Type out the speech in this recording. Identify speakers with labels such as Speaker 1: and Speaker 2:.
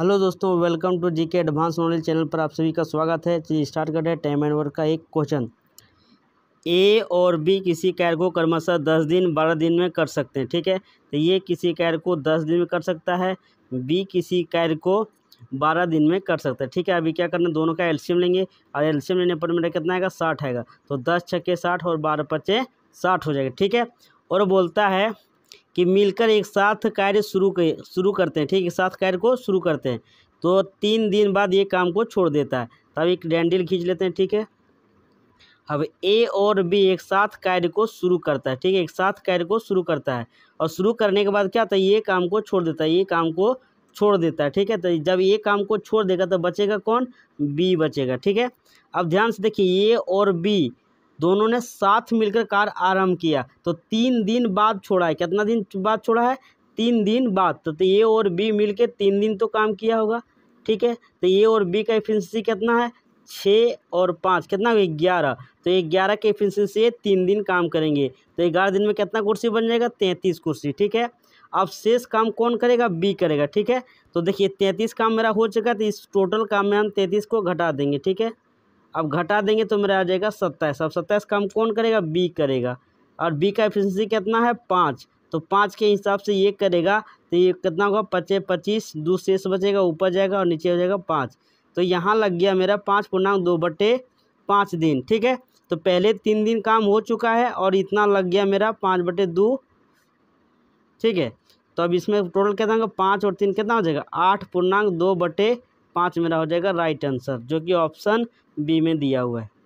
Speaker 1: hello दोस्तों welcome to जी के advance knowledge channel पर आप सभी का स्वागत है चलिए स्टार्ट करते हैं टाइम एंड वर्क का एक क्वेश्चन ए और बी किसी कैर को क्रमशः दस दिन बारह दिन में कर सकते हैं ठीक है तो ये किसी कैर को दस दिन में कर सकता है बी किसी कैर को बारह दिन में कर सकता है ठीक है अभी क्या करना दोनों का एल्शियम लेंगे और एल्शियम लेने पर मेरा कितना आएगा साठ आएगा तो दस छक्के साठ और बारह पच्चे साठ हो जाएगा ठीक है और बोलता है कि मिलकर एक साथ कार्य शुरू कर शुरू करते हैं ठीक एक साथ कार्य को शुरू करते हैं तो तीन दिन बाद ये काम को छोड़ देता है तब एक डैंडिल खींच लेते हैं ठीक है अब ए और बी एक साथ कार्य को शुरू करता है ठीक है एक साथ कार्य को शुरू करता है और शुरू करने के बाद क्या होता है ये काम को छोड़ देता है ये काम को छोड़ देता है ठीक है तो जब ये काम को छोड़ देगा तो बचेगा कौन बी बचेगा ठीक है अब ध्यान से देखिए ए और बी दोनों ने साथ मिलकर कार आरंभ किया तो तीन दिन बाद छोड़ा है कितना दिन बाद छोड़ा है तीन दिन बाद तो, ए तो और बी मिलकर तीन दिन तो काम किया होगा ठीक है तो ए और बी का एफिशिएंसी कितना है छः और पाँच कितना ग्यारह तो ये ग्यारह के एफिशिएंसी तीन दिन काम करेंगे तो ग्यारह दिन में कितना कुर्सी बन जाएगा तैंतीस कुर्सी ठीक है अब शेष काम कौन करेगा बी करेगा ठीक है तो देखिए तैंतीस काम मेरा हो चुका है तो इस टोटल काम में हम तैंतीस को घटा देंगे ठीक है अब घटा देंगे तो मेरा आ जाएगा सत्ताईस अब सत्ताईस काम कौन करेगा बी करेगा और बी का एफिशिएंसी कितना है पाँच तो पाँच के हिसाब से ये करेगा तो ये कितना होगा पच्चे पच्चीस दो शेष बचेगा ऊपर जाएगा और नीचे हो जाएगा पाँच तो यहाँ लग गया मेरा पाँच पूर्णांक दो बटे पाँच दिन ठीक है तो पहले तीन दिन काम हो चुका है और इतना लग गया मेरा पाँच बटे दो ठीक है तो अब इसमें टोटल कितना होगा पाँच और तीन कितना हो जाएगा आठ पूर्णांक दो बटे पाँच मेरा हो जाएगा राइट आंसर जो कि ऑप्शन बी में दिया हुआ है